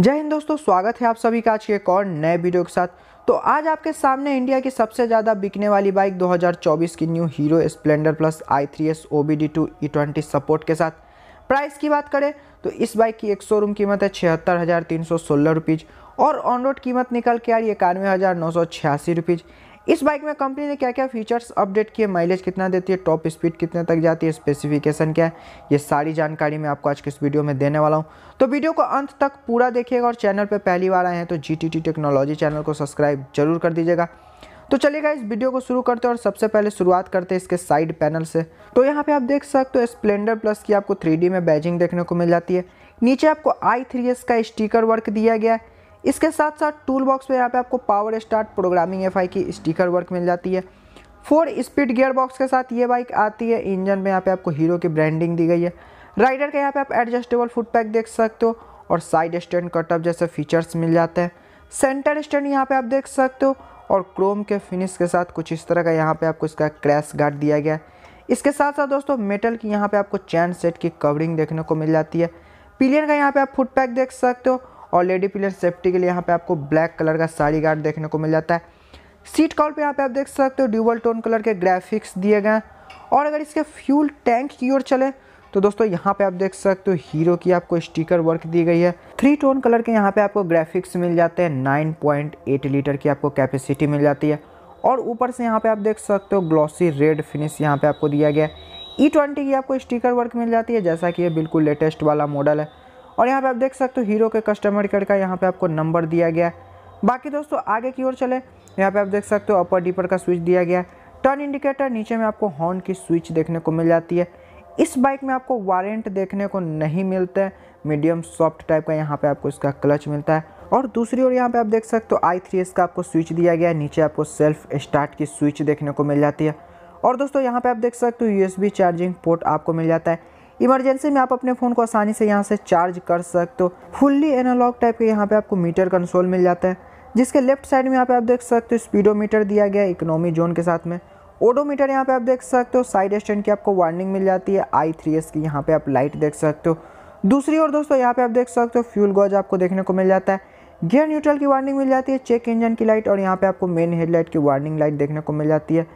जय हिंद दोस्तों स्वागत है आप सभी का आज के एक और नए वीडियो के साथ तो आज आपके सामने इंडिया की सबसे ज़्यादा बिकने वाली बाइक 2024 की new Hero Splendor plus I three S O B D two E e twenty support के साथ प्राइस की बात करें तो इस बाइक की एक शोरूम कीमत है छिहत्तर हज़ार तीन सौ सोलह रुपीज़ और ऑन रोड कीमत निकल के आ रही है इक्यानवे हज़ार नौ सौ छियासी रुपीज़ इस बाइक में कंपनी ने क्या क्या फीचर्स अपडेट किए माइलेज कितना देती है टॉप स्पीड कितने तक जाती है स्पेसिफिकेशन क्या है ये सारी जानकारी मैं आपको आज के इस वीडियो में देने वाला हूँ तो वीडियो को अंत तक पूरा देखिएगा और चैनल पर पहली बार आए हैं तो जी टेक्नोलॉजी चैनल को सब्सक्राइब जरूर कर दीजिएगा तो चलेगा इस वीडियो को शुरू करते हैं और सबसे पहले शुरुआत करते हैं इसके साइड पैनल से तो यहाँ पे आप देख सकते हो स्प्लेंडर प्लस की आपको 3D में बैजिंग देखने को मिल जाती है नीचे आपको आई थ्री एस का स्टिकर वर्क दिया गया है इसके साथ साथ टूल बॉक्स में यहाँ पे आपको पावर स्टार्ट प्रोग्रामिंग एफ की स्टिकर वर्क मिल जाती है फोर स्पीड गियर बॉक्स के साथ ये बाइक आती है इंजन में यहाँ पे आपको हीरो की ब्रांडिंग दी गई है राइडर के यहाँ पे आप एडजस्टेबल फुट पैक देख सकते हो और साइड स्टैंड कटअप जैसे फीचर्स मिल जाते हैं सेंटर स्टैंड यहाँ पे आप देख सकते हो और क्रोम के फिनिश के साथ कुछ इस तरह का यहाँ पे आपको इसका क्रैश गार्ड दिया गया है इसके साथ साथ दोस्तों मेटल की यहाँ पे आपको चैन सेट की कवरिंग देखने को मिल जाती है पिलियन का यहाँ पे आप फुट पैक देख सकते हो और लेडी प्लेयर सेफ्टी के लिए यहाँ पे आपको ब्लैक कलर का साड़ी गार्ड देखने को मिल जाता है सीट कॉल पे यहाँ पे आप देख सकते हो ड्यूबल टोन कलर के ग्राफिक्स दिए गए हैं और अगर इसके फ्यूल टैंक की ओर चले तो दोस्तों यहाँ पे आप देख सकते हो हीरो की आपको स्टिकर वर्क दी गई है थ्री टोन कलर के यहाँ पे आपको ग्राफिक्स मिल जाते हैं 9.8 लीटर की आपको कैपेसिटी मिल जाती है और ऊपर से यहाँ पे आप देख सकते हो ग्लॉसी रेड फिनिश यहाँ पे आपको दिया गया है ई e ट्वेंटी की आपको स्टिकर वर्क मिल जाती है जैसा कि ये बिल्कुल लेटेस्ट वाला मॉडल है और यहाँ पे आप देख सकते हो हीरो के कस्टमर केयर का यहाँ पे आपको नंबर दिया गया है बाकी दोस्तों आगे की ओर चले यहाँ पे आप देख सकते हो अपर डीपर का स्विच दिया गया है टर्न इंडिकेटर नीचे में आपको हॉर्न की स्विच देखने को मिल जाती है इस बाइक में आपको वारंट देखने को नहीं मिलता है मीडियम सॉफ्ट टाइप का यहाँ पे आपको इसका क्लच मिलता है और दूसरी ओर यहाँ पे आप देख सकते हो आई थ्री एस का आपको स्विच दिया गया है नीचे आपको सेल्फ स्टार्ट की स्विच देखने को मिल जाती है और दोस्तों यहाँ पे आप देख सकते हो यूएसबी चार्जिंग पोर्ट आपको मिल जाता है इमरजेंसी में आप अपने फ़ोन को आसानी से यहाँ से चार्ज कर सकते हो फुल्ली एनालॉग टाइप के यहाँ पे आपको मीटर कंसोल मिल जाता है जिसके लेफ्ट साइड में यहाँ पे आप देख सकते हो स्पीडोमीटर दिया गया इकोनॉमी जोन के साथ में ओडोमीटर यहाँ पे आप देख सकते हो साइड स्टैंड की आपको वार्निंग मिल जाती है आई थ्री एस की यहाँ पर आप लाइट देख सकते हो दूसरी ओर दोस्तों यहाँ पर आप देख सकते हो फ्यूल गॉज आपको देखने को मिल जाता है गियर न्यूट्रल की वार्निंग मिल जाती है चेक इंजन की लाइट और यहाँ पे आपको मेन हेडलाइट की वार्निंग लाइट देखने को मिल जाती है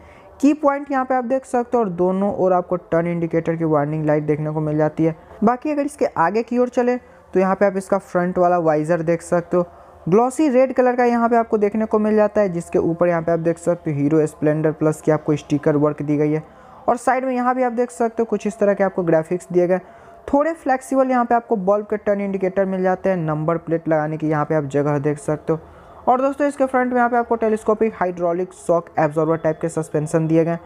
की पॉइंट यहाँ पे आप देख सकते हो और दोनों और आपको टर्न इंडिकेटर की वार्निंग लाइट देखने को मिल जाती है बाकी अगर इसके आगे की ओर चले तो यहाँ पे आप इसका फ्रंट वाला वाइज़र देख सकते हो ग्लॉसी रेड कलर का यहाँ पे आपको देखने को मिल जाता है जिसके ऊपर यहाँ पे आप देख सकते हो हीरो स्प्लेंडर प्लस की आपको स्टिकर वर्क दी गई है और साइड में यहाँ भी आप देख सकते हो कुछ इस तरह के आपको ग्राफिक्स दिए गए थोड़े फ्लेक्सिबल यहाँ पे आपको बल्ब के टर्न इंडिकेटर मिल जाते हैं नंबर प्लेट लगाने की यहाँ पे आप जगह देख सकते हो और दोस्तों इसके फ्रंट में यहाँ पे आपको telescopic hydraulic shock absorber type के सस्पेंशन दिए गए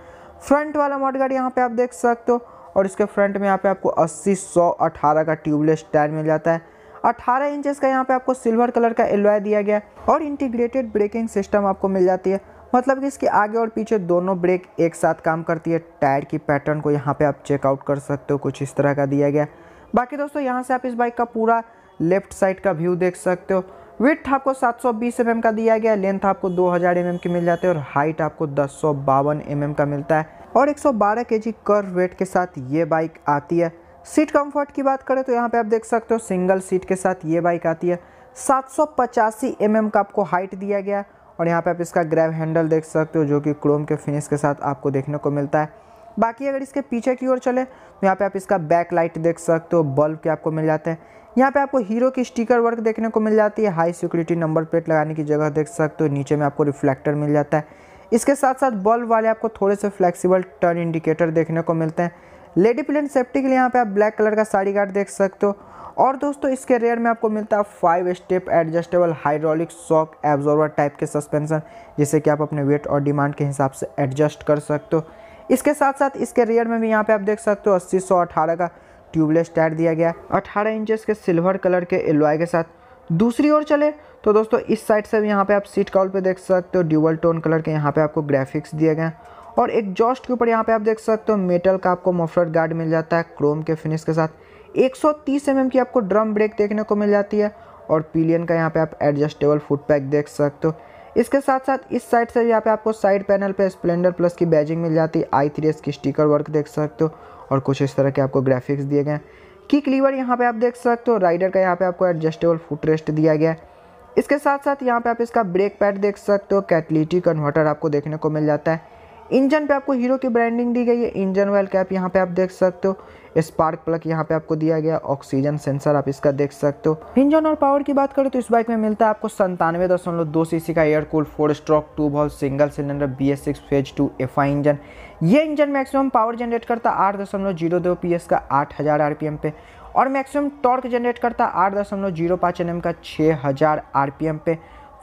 फ्रंट वाला मॉड गाड़ी यहाँ पे आप देख सकते हो और इसके फ्रंट में यहाँ पे आपको अस्सी सौ अठारह का ट्यूबलेस टायर मिल जाता है 18 इंचेस का यहाँ पे आपको सिल्वर कलर का एलवाय दिया गया और इंटीग्रेटेड ब्रेकिंग सिस्टम आपको मिल जाती है मतलब कि इसके आगे और पीछे दोनों ब्रेक एक साथ काम करती है टायर की पैटर्न को यहाँ पे आप चेकआउट कर सकते हो कुछ इस तरह का दिया गया बाकी दोस्तों यहाँ से आप इस बाइक का पूरा लेफ्ट साइड का व्यू देख सकते हो विथ आपको 720 सौ mm का दिया गया लेंथ आपको 2000 हज़ार mm की मिल जाती है और हाइट आपको दस सौ mm का मिलता है और 112 सौ के जी कर वेट के साथ ये बाइक आती है सीट कंफर्ट की बात करें तो यहाँ पे आप देख सकते हो सिंगल सीट के साथ ये बाइक आती है सात सौ पचासी mm का आपको हाइट दिया गया है और यहाँ पे आप इसका ग्रैब हैंडल देख सकते हो जो कि क्रोम के फिनिश के साथ आपको देखने को मिलता है बाकी अगर इसके पीछे की ओर चले तो यहाँ पे आप इसका बैक लाइट देख सकते हो बल्ब के आपको मिल जाते हैं यहाँ पे आपको हीरो की स्टिकर वर्क देखने को मिल जाती है हाई सिक्योरिटी नंबर प्लेट लगाने की जगह देख सकते हो नीचे में आपको रिफ्लेक्टर मिल जाता है इसके साथ साथ बल्ब वाले आपको थोड़े से फ्लेक्सिबल टर्न इंडिकेटर देखने को मिलते हैं लेडी प्लेन सेफ्टी के लिए यहाँ पे आप ब्लैक कलर का साड़ी गार्ड देख सकते हो और दोस्तों इसके रेयर में आपको मिलता है five step adjustable hydraulic shock absorber type के सस्पेंशन जिसे कि आप अपने वेट और डिमांड के हिसाब से एडजस्ट कर सकते हो इसके साथ साथ इसके रेयर में भी यहाँ पे आप देख सकते हो अस्सी सौ अठारह का ट्यूबलेस टायर दिया गया अठारह अट्ठारह इंचेस के सिल्वर कलर के एलवाई के साथ दूसरी ओर चले तो दोस्तों इस साइड से भी यहाँ पे आप सीट कॉल पे देख सकते हो ड्यूबल टोन कलर के यहाँ पे आपको ग्राफिक्स दिए गए हैं और एग्जॉस्ट के ऊपर यहाँ पे आप देख सकते हो मेटल का आपको मफलर गार्ड मिल जाता है क्रोम के फिनिश के साथ 130 एम mm की आपको ड्रम ब्रेक देखने को मिल जाती है और पिलियन का यहाँ पे आप एडजस्टेबल फुट पैक देख सकते हो इसके साथ साथ इस साइड से यहाँ पे आपको साइड पैनल पे स्प्लेंडर प्लस की बैजिंग मिल जाती है आई थ्री एस की स्टिकर वर्क देख सकते हो और कुछ इस तरह के आपको ग्राफिक्स दिए गए किक लीवर यहाँ पे आप देख सकते हो राइडर का यहाँ पे आपको एडजस्टेबल फुट रेस्ट दिया गया है इसके साथ साथ यहाँ पे आप इसका ब्रेक पैड देख सकते हो कैटलिटी कन्वर्टर आपको देखने को मिल जाता है इंजन पे आपको हीरो की ब्रांडिंग दी गई है इंजन वेल कैप यहाँ पे आप देख सकते हो स्पार्क प्लग यहाँ पे आपको दिया गया ऑक्सीजन सेंसर आप इसका देख सकते हो इंजन और पावर की बात करें तो इस बाइक में मिलता है आपको संतानवे दशमलव दो सी का air cool four stroke two valve single cylinder B S six phase two F I engine ये इंजन मैक्सिमम पावर जनरेट करता आठ दशमलव जीरो दो पी एस का आठ हज़ार आर पी एम पे और मैक्सिमम टॉर्क जनरेट करता आठ दशमलव जीरो पाँच एन एम का छः हज़ार आर पी एम पे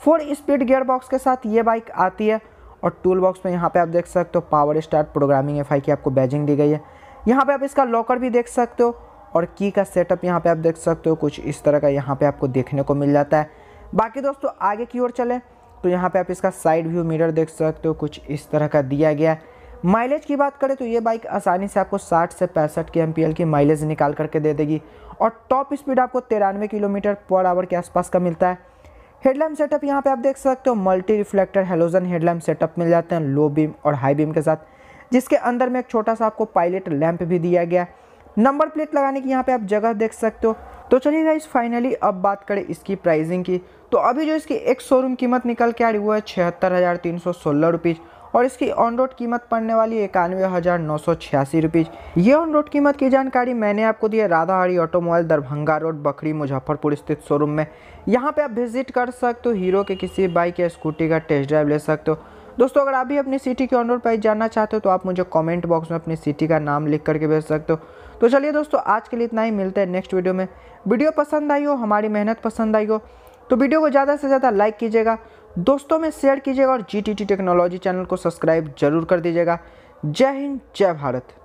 फोर स्पीड गियर बॉक्स के साथ ये बाइक आती है और टूल बॉक्स में यहाँ पे आप देख सकते हो पावर स्टार्ट प्रोग्रामिंग एफ की आपको बैजिंग दी गई है यहाँ पे आप इसका लॉकर भी देख सकते हो और की का सेटअप यहाँ पे आप देख सकते हो कुछ इस तरह का यहाँ पे आपको देखने को मिल जाता है बाकी दोस्तों आगे की ओर चलें तो यहाँ पर आप इसका साइड व्यू मीटर देख सकते हो कुछ इस तरह का दिया गया है माइलेज की बात करें तो ये बाइक आसानी से आपको साठ से पैंसठ के एम की माइलेज निकाल करके दे देगी और टॉप स्पीड आपको तिरानवे किलोमीटर पर आवर के आसपास का मिलता है हेडलैम्प सेटअप यहाँ पे आप देख सकते हो multi reflector halogen headlamp setup मिल जाते हैं लो बीम और हाई बीम के साथ जिसके अंदर में एक छोटा सा आपको पायलट लैंप भी दिया गया है नंबर प्लेट लगाने की यहाँ पे आप जगह देख सकते हो तो चलिए गाइस फाइनली अब बात करें इसकी प्राइसिंग की तो अभी जो इसकी एक शोरूम कीमत निकल के आ रही वो है छिहत्तर हज़ार तीन सौ सोलह रुपीज़ और इसकी ऑन रोड कीमत पड़ने वाली इक्यानवे हज़ार नौ सौ छियासी रुपीज़ ये ऑन रोड कीमत की जानकारी मैंने आपको दी है राधा हरी ऑटोमोबाइल दरभंगा रोड बखरी मुजफ्फरपुर स्थित शोरूम में यहाँ पर आप विजिट कर सकते हो हीरो के किसी बाइक या स्कूटी का टेस्ट ड्राइव ले सकते हो दोस्तों अगर आप भी अपनी सिटी की ऑन रोड प्राइस जानना चाहते हो तो आप मुझे कमेंट बॉक्स में अपनी सिटी का नाम लिख करके भेज सकते हो तो चलिए दोस्तों आज के लिए इतना ही मिलते हैं नेक्स्ट वीडियो में वीडियो पसंद आई हो हमारी मेहनत पसंद आई हो तो वीडियो को ज़्यादा से ज़्यादा लाइक कीजिएगा दोस्तों में शेयर कीजिएगा और जी टेक्नोलॉजी चैनल को सब्सक्राइब जरूर कर दीजिएगा जय हिंद जय भारत